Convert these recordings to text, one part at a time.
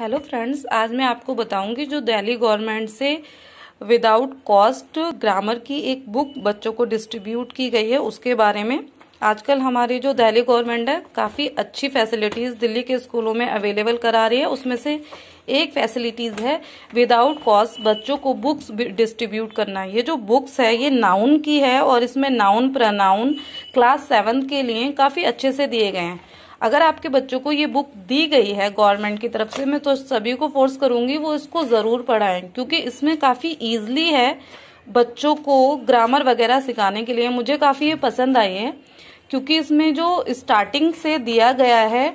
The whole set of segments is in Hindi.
हेलो फ्रेंड्स आज मैं आपको बताऊंगी जो दिल्ली गवर्नमेंट से विदाउट कॉस्ट ग्रामर की एक बुक बच्चों को डिस्ट्रीब्यूट की गई है उसके बारे में आजकल हमारी जो दिल्ली गवर्नमेंट है काफ़ी अच्छी फैसिलिटीज़ दिल्ली के स्कूलों में अवेलेबल करा रही है उसमें से एक फैसिलिटीज़ है विदाउट कॉस्ट बच्चों को बुक्स डिस्ट्रीब्यूट करना ये जो बुक्स है ये नाउन की है और इसमें नाउन प्रनाउन क्लास सेवन के लिए काफ़ी अच्छे से दिए गए हैं अगर आपके बच्चों को ये बुक दी गई है गवर्नमेंट की तरफ से मैं तो सभी को फोर्स करूंगी वो इसको ज़रूर पढ़ाएं क्योंकि इसमें काफ़ी ईजिली है बच्चों को ग्रामर वगैरह सिखाने के लिए मुझे काफ़ी ये पसंद आई है क्योंकि इसमें जो स्टार्टिंग से दिया गया है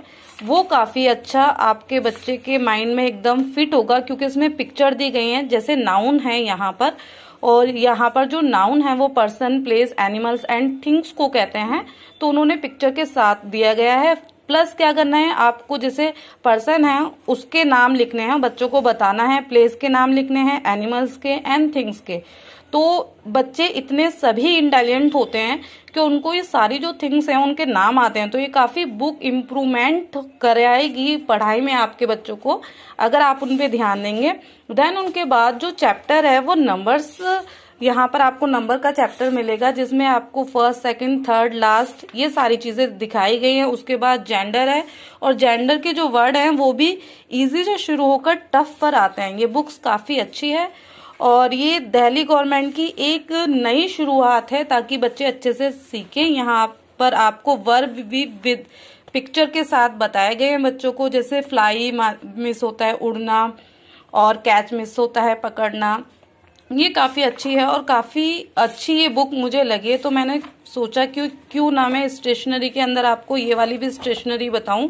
वो काफ़ी अच्छा आपके बच्चे के माइंड में एकदम फिट होगा क्योंकि इसमें पिक्चर दी गई है जैसे नाउन है यहाँ पर और यहाँ पर जो नाउन है वो person place animals and things को कहते हैं तो उन्होंने पिक्चर के साथ दिया गया है प्लस क्या करना है आपको जैसे पर्सन है उसके नाम लिखने हैं बच्चों को बताना है प्लेस के नाम लिखने हैं एनिमल्स के एंड थिंग्स के तो बच्चे इतने सभी इंटेलिजेंट होते हैं कि उनको ये सारी जो थिंग्स हैं उनके नाम आते हैं तो ये काफ़ी बुक इम्प्रूवमेंट कराएगी पढ़ाई में आपके बच्चों को अगर आप उन पर ध्यान देंगे देन उनके बाद जो चैप्टर है वो नंबर्स यहाँ पर आपको नंबर का चैप्टर मिलेगा जिसमें आपको फर्स्ट सेकंड थर्ड लास्ट ये सारी चीज़ें दिखाई गई हैं उसके बाद जेंडर है और जेंडर के जो वर्ड हैं वो भी इजी से शुरू होकर टफ पर आते हैं ये बुक्स काफ़ी अच्छी है और ये दिल्ली गवर्नमेंट की एक नई शुरुआत है ताकि बच्चे अच्छे से सीखें यहाँ पर आपको वर्ब भी विद पिक्चर के साथ बताए गए हैं बच्चों को जैसे फ्लाई मिस होता है उड़ना और कैच मिस होता है पकड़ना ये काफ़ी अच्छी है और काफ़ी अच्छी ये बुक मुझे लगी है तो मैंने सोचा क्यों क्यों ना मैं स्टेशनरी के अंदर आपको ये वाली भी स्टेशनरी बताऊं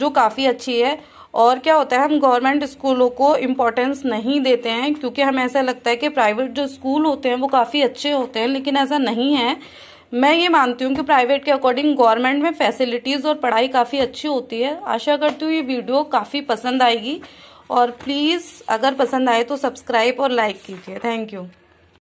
जो काफ़ी अच्छी है और क्या होता है हम गवर्नमेंट स्कूलों को इम्पोर्टेंस नहीं देते हैं क्योंकि हमें ऐसा लगता है कि प्राइवेट जो स्कूल होते हैं वो काफ़ी अच्छे होते हैं लेकिन ऐसा नहीं है मैं ये मानती हूँ कि प्राइवेट के अकॉर्डिंग गवर्नमेंट में फैसिलिटीज़ और पढ़ाई काफ़ी अच्छी होती है आशा करती हूँ ये वीडियो काफ़ी पसंद आएगी और प्लीज़ अगर पसंद आए तो सब्सक्राइब और लाइक कीजिए थैंक यू